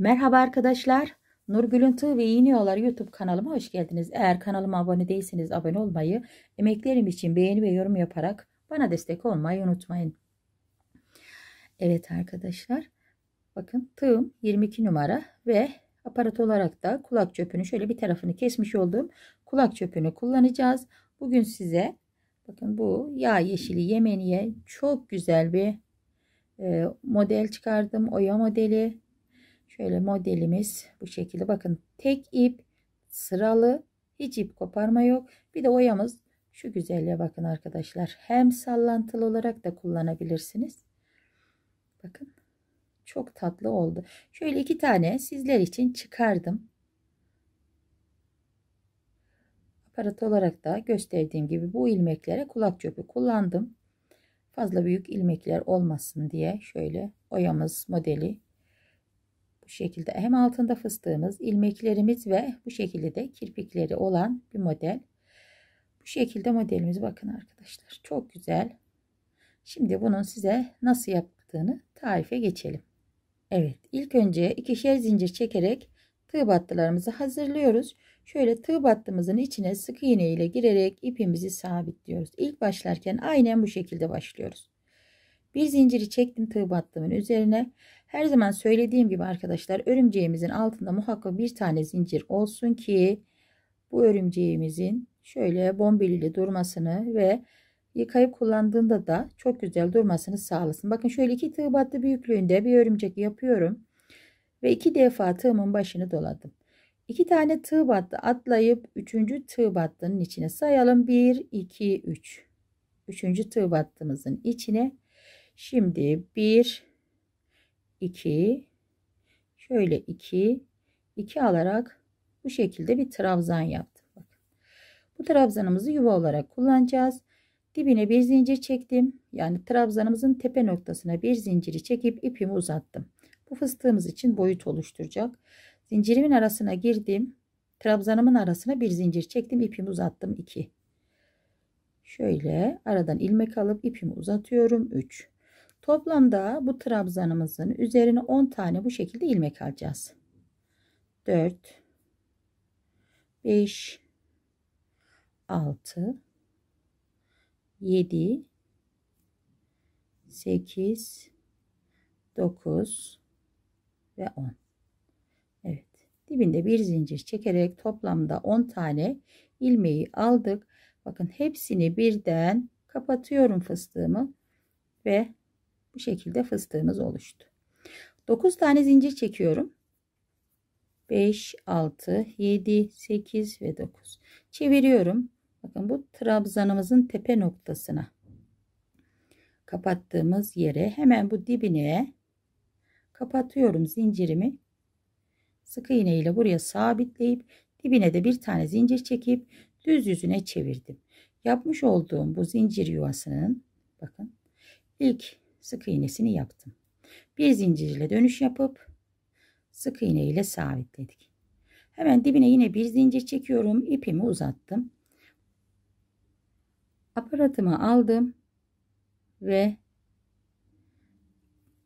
Merhaba arkadaşlar. Nurgül'ün Tığ ve Yeni Yollar YouTube kanalıma hoş geldiniz. Eğer kanalıma abone değilseniz abone olmayı, emeklerim için beğeni ve yorum yaparak bana destek olmayı unutmayın. Evet arkadaşlar. Bakın tığım 22 numara ve aparat olarak da kulak çöpünü şöyle bir tarafını kesmiş olduğum kulak çöpünü kullanacağız. Bugün size bakın bu yağ yeşili yemeniye çok güzel bir e, model çıkardım. Oya modeli Şöyle modelimiz bu şekilde. Bakın tek ip sıralı. Hiç ip koparma yok. Bir de oyamız şu güzelliğe bakın arkadaşlar. Hem sallantılı olarak da kullanabilirsiniz. Bakın çok tatlı oldu. Şöyle iki tane sizler için çıkardım. Aparat olarak da gösterdiğim gibi bu ilmeklere kulak çöpü kullandım. Fazla büyük ilmekler olmasın diye şöyle oyamız modeli bu şekilde hem altında fıstığımız, ilmeklerimiz ve bu şekilde de kirpikleri olan bir model. Bu şekilde modelimiz bakın arkadaşlar. Çok güzel. Şimdi bunun size nasıl yaptığını tarife geçelim. Evet ilk önce ikişer zincir çekerek tığ battılarımızı hazırlıyoruz. Şöyle tığ battımızın içine sık iğne ile girerek ipimizi sabitliyoruz. İlk başlarken aynen bu şekilde başlıyoruz. Bir zinciri çektim tığ battımın üzerine. Her zaman söylediğim gibi arkadaşlar örümceğimizin altında muhakkak bir tane zincir olsun ki bu örümceğimizin şöyle bombeliyle durmasını ve yıkayıp kullandığında da çok güzel durmasını sağlasın. Bakın şöyle iki tığ battı büyüklüğünde bir örümcek yapıyorum. Ve iki defa tığımın başını doladım. İki tane tığ battı atlayıp üçüncü tığ battının içine sayalım. Bir, iki, üç. Üçüncü tığ battımızın içine. Şimdi bir, 2 şöyle 2 2 alarak bu şekilde bir trabzan yaptım. Bu trabzanımızı yuva olarak kullanacağız. Dibine bir zincir çektim. Yani trabzanımızın tepe noktasına bir zinciri çekip ipimi uzattım. Bu fıstığımız için boyut oluşturacak. Zincirimin arasına girdim. Trabzanımın arasına bir zincir çektim. ipimi uzattım 2. Şöyle aradan ilmek alıp ipimi uzatıyorum 3. Toplamda bu trabzanımızın üzerine 10 tane bu şekilde ilmek alacağız. 4 5 6 7 8 9 ve 10 Evet dibinde bir zincir çekerek toplamda 10 tane ilmeği aldık bakın hepsini birden kapatıyorum fıstığımı ve şekilde fıstığımız oluştu. 9 tane zincir çekiyorum. 5, 6, 7, 8 ve 9. Çeviriyorum. Bakın bu trabzanımızın tepe noktasına kapattığımız yere hemen bu dibine kapatıyorum zincirimi. Sık iğne ile buraya sabitleyip dibine de bir tane zincir çekip düz yüzüne çevirdim. Yapmış olduğum bu zincir yuvasının bakın ilk sık iğnesini yaptım. Bir zincirle dönüş yapıp sık iğne ile sabitledik. Hemen dibine yine bir zincir çekiyorum. ipimi uzattım. Aparatımı aldım ve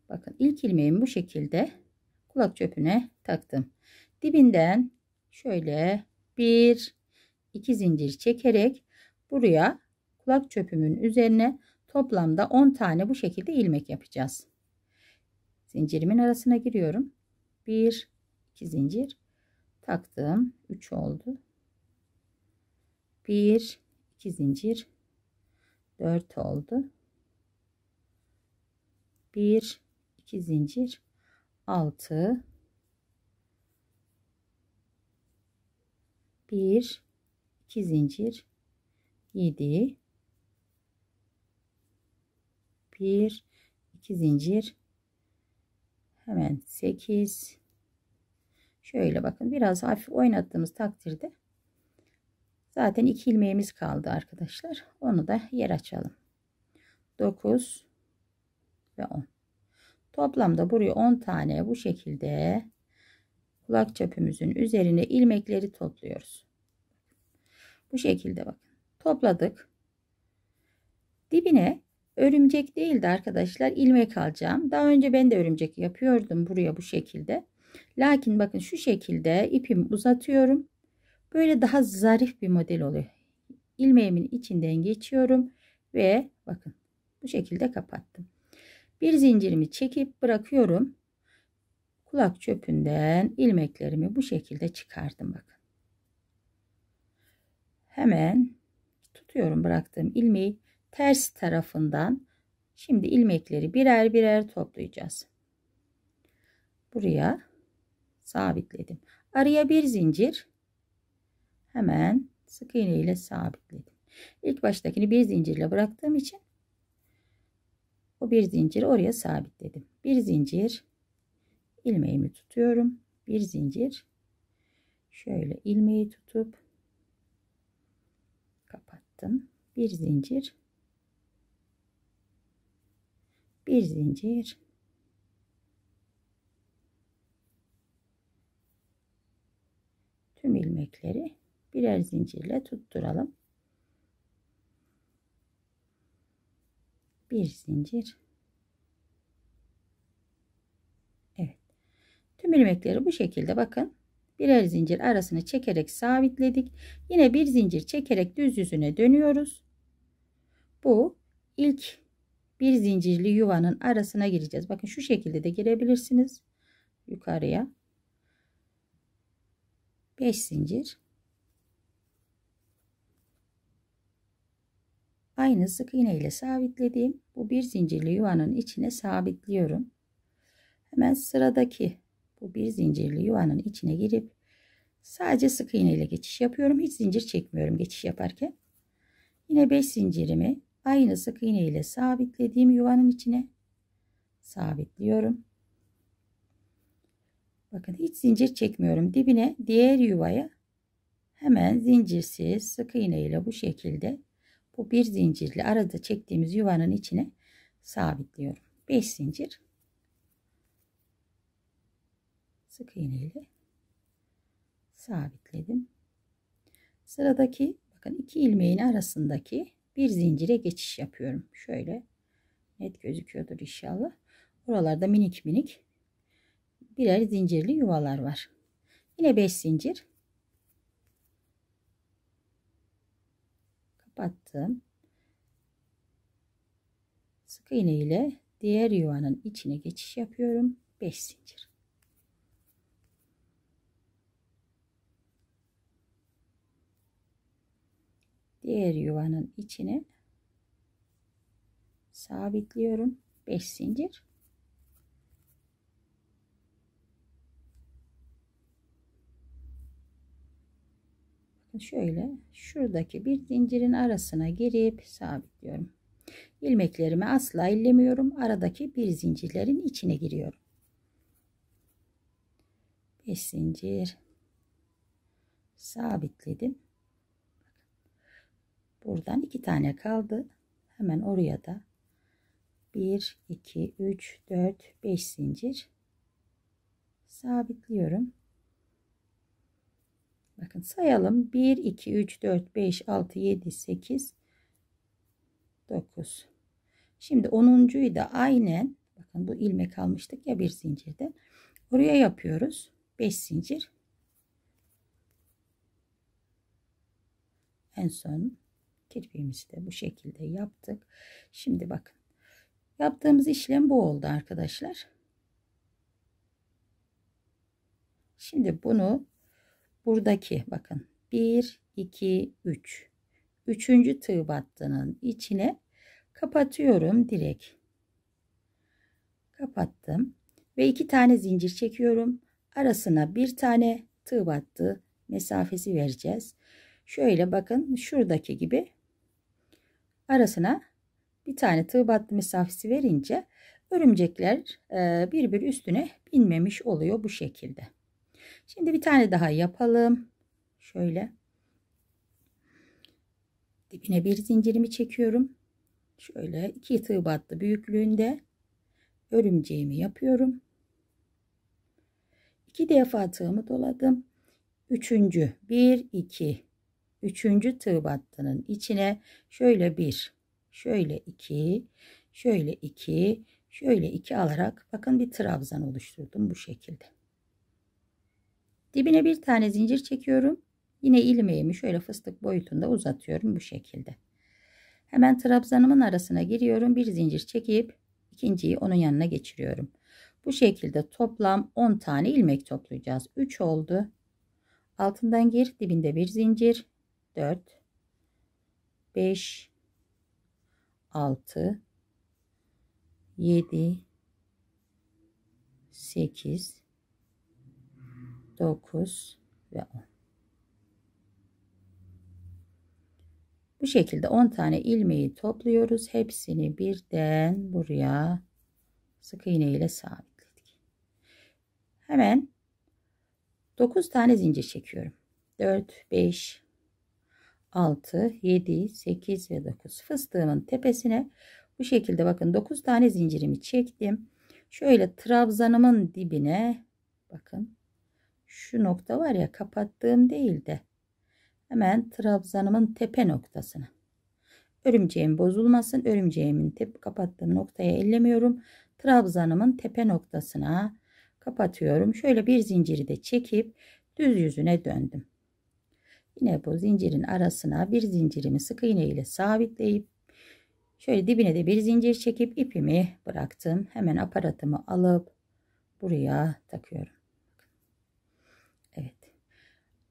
bakın ilk ilmeğimi bu şekilde kulak çöpüne taktım. Dibinden şöyle bir iki zincir çekerek buraya kulak çöpümün üzerine Toplamda 10 tane bu şekilde ilmek yapacağız. Zincirimin arasına giriyorum. 1 2 zincir taktım. 3 oldu. 1 2 zincir 4 oldu. 1 2 zincir 6 1 2 zincir 7 1 2 zincir hemen 8 şöyle bakın biraz hafif oynattığımız takdirde zaten 2 ilmeğimiz kaldı arkadaşlar onu da yer açalım 9 ve 10 toplamda buraya 10 tane bu şekilde kulak çöpümüzün üzerine ilmekleri topluyoruz bu şekilde bakın topladık dibine Örümcek değildi arkadaşlar ilmek alacağım. Daha önce ben de örümcek yapıyordum buraya bu şekilde. Lakin bakın şu şekilde ipimi uzatıyorum. Böyle daha zarif bir model oluyor. Ilmeğimin içinden geçiyorum ve bakın bu şekilde kapattım. Bir zincirimi çekip bırakıyorum. Kulak çöpünden ilmeklerimi bu şekilde çıkardım bakın. Hemen tutuyorum bıraktığım ilmeği ters tarafından şimdi ilmekleri birer birer toplayacağız. Buraya sabitledim. Araya bir zincir hemen sık iğne ile sabitledim. İlk baştakini bir zincirle bıraktığım için o bir zinciri oraya sabitledim. Bir zincir ilmeğimi tutuyorum. Bir zincir şöyle ilmeği tutup kapattım. Bir zincir bir zincir tüm ilmekleri birer zincirle tutturalım bir zincir Evet tüm ilmekleri bu şekilde bakın birer zincir arasını çekerek sabitledik yine bir zincir çekerek düz yüzüne dönüyoruz bu ilk bir zincirli yuvanın arasına gireceğiz. Bakın şu şekilde de girebilirsiniz. Yukarıya. 5 zincir. Aynı sık iğne ile sabitlediğim bu bir zincirli yuvanın içine sabitliyorum. Hemen sıradaki bu bir zincirli yuvanın içine girip sadece sık iğne ile geçiş yapıyorum. Hiç zincir çekmiyorum geçiş yaparken. Yine 5 zincirimi Aynı sık iğne ile sabitlediğim yuvanın içine sabitliyorum. Bakın hiç zincir çekmiyorum. Dibine diğer yuvaya hemen zincirsiz sık iğne ile bu şekilde bu bir zincirli arada çektiğimiz yuvanın içine sabitliyorum. 5 zincir sık iğne ile sabitledim. Sıradaki bakın iki ilmeğin arasındaki bir zincire geçiş yapıyorum. Şöyle net gözüküyordur inşallah. Buralarda minik minik birer zincirli yuvalar var. Yine 5 zincir. Kapattım. Sık iğne ile diğer yuvanın içine geçiş yapıyorum. 5 zincir. diğer yuvanın içine sabitliyorum 5 zincir şöyle şuradaki bir zincirin arasına girip sabitliyorum ilmeklerimi asla illemiyorum aradaki bir zincirlerin içine giriyorum 5 zincir sabitledim Buradan iki tane kaldı. Hemen oraya da 1, 2, 3, 4, 5 zincir sabitliyorum. Bakın sayalım. 1, 2, 3, 4, 5, 6, 7, 8, 9. Şimdi 10.yu da aynen bakın bu ilmek almıştık ya bir zincirde. Oraya yapıyoruz. 5 zincir. En son Kirpiğimizi de bu şekilde yaptık. Şimdi bakın. Yaptığımız işlem bu oldu arkadaşlar. Şimdi bunu buradaki bakın 1 2 3 üçüncü tığ battının içine kapatıyorum direkt. Kapattım ve iki tane zincir çekiyorum. Arasına bir tane tığ battı mesafesi vereceğiz. Şöyle bakın şuradaki gibi arasına bir tane tığ battı mesafesi verince örümcekler e, birbiri üstüne binmemiş oluyor bu şekilde. Şimdi bir tane daha yapalım. Şöyle. Dibine bir zincirimi çekiyorum. Şöyle iki tığ battı büyüklüğünde örümceğimi yapıyorum. İki defa tığımı doladım. Üçüncü. Bir, iki, Üçüncü tığ battının içine şöyle bir, şöyle iki, şöyle iki, şöyle iki alarak bakın bir trabzan oluşturdum bu şekilde. Dibine bir tane zincir çekiyorum. Yine ilmeğimi şöyle fıstık boyutunda uzatıyorum bu şekilde. Hemen trabzanımın arasına giriyorum. Bir zincir çekip ikinciyi onun yanına geçiriyorum. Bu şekilde toplam 10 tane ilmek toplayacağız. 3 oldu. Altından gir, dibinde bir zincir, 4 5 6 7 8 9 ve 10 Bu şekilde 10 tane ilmeği topluyoruz. Hepsini birden buraya sık iğne ile sabitledik. Hemen 9 tane zincir çekiyorum. 4, 5, 6, 7, 8 ve 9 fıstığımın tepesine bu şekilde bakın 9 tane zincirimi çektim. Şöyle trabzanımın dibine bakın şu nokta var ya kapattığım değil de hemen trabzanımın tepe noktasına. Örümceğim bozulmasın. Örümceğimin tep kapattığım noktaya ellemiyorum. Trabzanımın tepe noktasına kapatıyorum. Şöyle bir zinciri de çekip düz yüzüne döndüm. Yine bu zincirin arasına bir zincirimi sık iğne ile sabitleyip şöyle dibine de bir zincir çekip ipimi bıraktım. Hemen aparatımı alıp buraya takıyorum. Evet.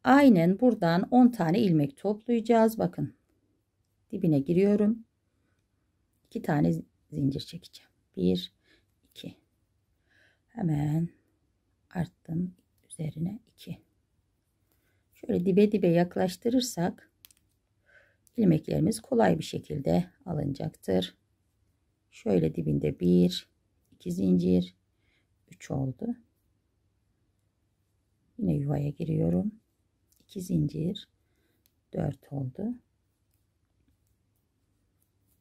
Aynen buradan 10 tane ilmek toplayacağız. Bakın. Dibine giriyorum. 2 tane zincir çekeceğim. 1 2 Hemen arttım üzerine 2 Şöyle dibe dibe yaklaştırırsak ilmeklerimiz kolay bir şekilde alınacaktır. Şöyle dibinde bir, iki zincir, üç oldu. Yine yuvaya giriyorum. iki zincir, dört oldu.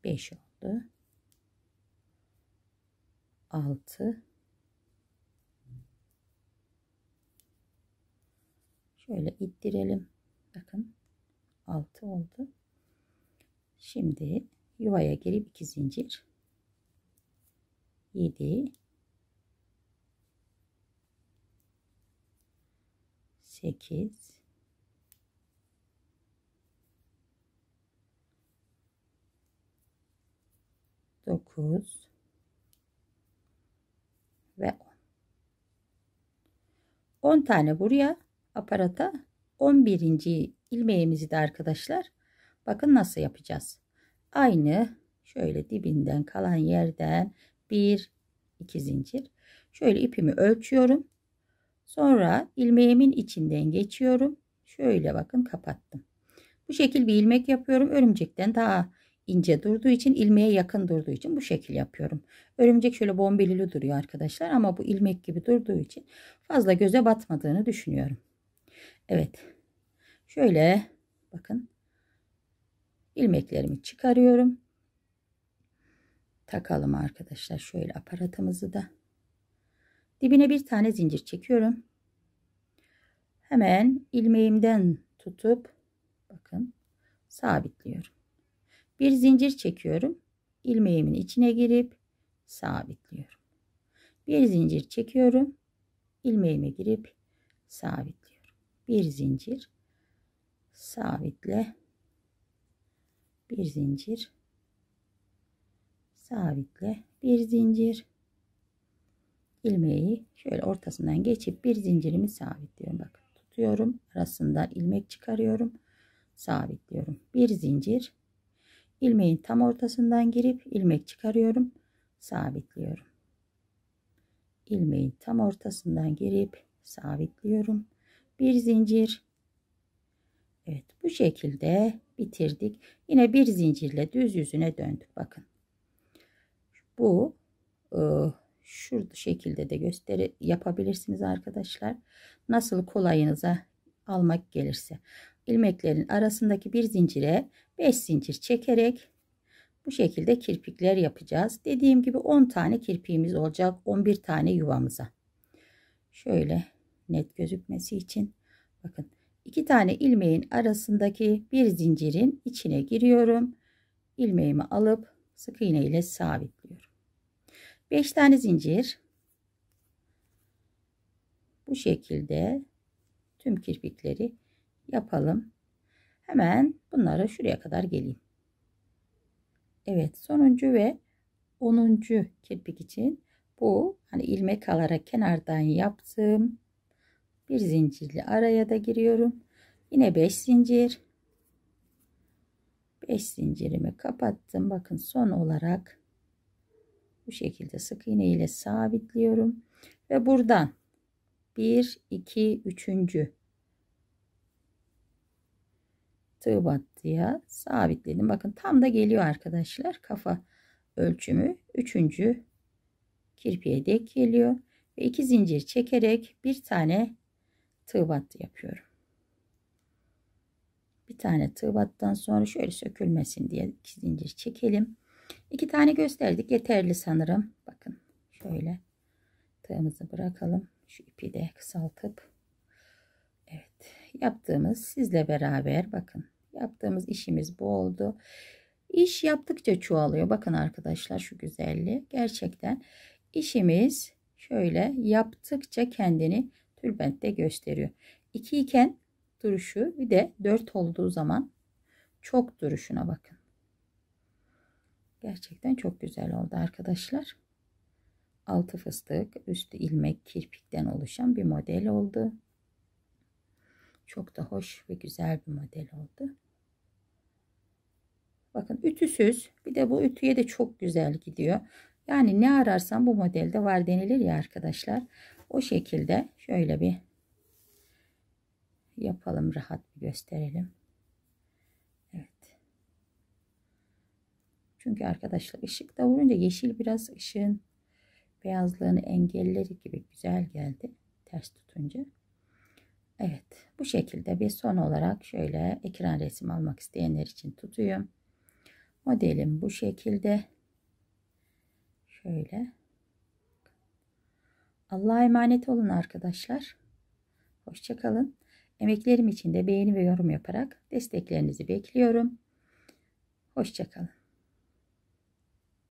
beş oldu. altı Şöyle ittirelim. Bakın 6 oldu. Şimdi yuvaya girip 2 zincir. 7 8 9 ve 10. 10 tane buraya aparata 11. ilmeğimizi de arkadaşlar bakın nasıl yapacağız. Aynı şöyle dibinden kalan yerden 1 2 zincir. Şöyle ipimi ölçüyorum. Sonra ilmeğimin içinden geçiyorum. Şöyle bakın kapattım. Bu şekil bir ilmek yapıyorum. Örümcekten daha ince durduğu için ilmeğe yakın durduğu için bu şekil yapıyorum. Örümcek şöyle bombelili duruyor arkadaşlar ama bu ilmek gibi durduğu için fazla göze batmadığını düşünüyorum. Evet. Şöyle bakın. ilmeklerimi çıkarıyorum. Takalım arkadaşlar şöyle aparatımızı da. Dibine bir tane zincir çekiyorum. Hemen ilmeğimden tutup bakın sabitliyorum. Bir zincir çekiyorum. ilmeğimin içine girip sabitliyorum. Bir zincir çekiyorum. ilmeğime girip sabit bir zincir sabitle bir zincir sabitle bir zincir ilmeği şöyle ortasından geçip bir zincirimi sabitliyorum Bak, tutuyorum arasından ilmek çıkarıyorum sabitliyorum bir zincir ilmeğin tam ortasından girip ilmek çıkarıyorum sabitliyorum ilmeğin tam ortasından girip sabitliyorum bir zincir. Evet bu şekilde bitirdik. Yine bir zincirle düz yüzüne döndük. Bakın. Bu e, şurada şekilde de gösteri yapabilirsiniz arkadaşlar. Nasıl kolayınıza almak gelirse. ilmeklerin arasındaki bir zincire 5 zincir çekerek bu şekilde kirpikler yapacağız. Dediğim gibi 10 tane kirpiğimiz olacak. 11 tane yuvamıza. Şöyle net gözükmesi için bakın iki tane ilmeğin arasındaki bir zincirin içine giriyorum. ilmeğimi alıp sık iğne ile sabitliyorum. 5 tane zincir bu şekilde tüm kirpikleri yapalım. Hemen bunlara şuraya kadar geleyim. Evet sonuncu ve onuncu kirpik için bu hani ilmek alarak kenardan yaptığım bir zincirli araya da giriyorum yine 5 zincir 5 zincirimi kapattım bakın son olarak bu şekilde sık iğne ile sabitliyorum ve buradan 1 2 3. tığ battıya sabitledim bakın tam da geliyor arkadaşlar kafa ölçümü 3. kirpiye dek geliyor ve 2 zincir çekerek bir tane tığ yapıyorum. Bir tane tığ sonra şöyle sökülmesin diye iki zincir çekelim. İki tane gösterdik. Yeterli sanırım. Bakın şöyle tığımızı bırakalım. Şu ipi de kısaltıp evet yaptığımız sizle beraber bakın yaptığımız işimiz bu oldu. İş yaptıkça çoğalıyor. Bakın arkadaşlar şu güzelliği. Gerçekten işimiz şöyle yaptıkça kendini de gösteriyor. 2 iken duruşu bir de 4 olduğu zaman çok duruşuna bakın. Gerçekten çok güzel oldu arkadaşlar. Altı fıstık, üstü ilmek, kirpikten oluşan bir model oldu. Çok da hoş ve güzel bir model oldu. Bakın ütüsüz. Bir de bu ütüye de çok güzel gidiyor. Yani ne ararsan bu modelde var denilir ya arkadaşlar. O şekilde şöyle bir yapalım rahat bir gösterelim. Evet. Çünkü arkadaşlar ışıkta vurunca yeşil biraz ışığın beyazlığını engelleri gibi güzel geldi. Ters tutunca. Evet. Bu şekilde bir son olarak şöyle ekran resim almak isteyenler için tutuyorum. Modelim bu şekilde. Şöyle. Allah'a emanet olun arkadaşlar. Hoşçakalın. Emeklerim için de beğeni ve yorum yaparak desteklerinizi bekliyorum. Hoşçakalın.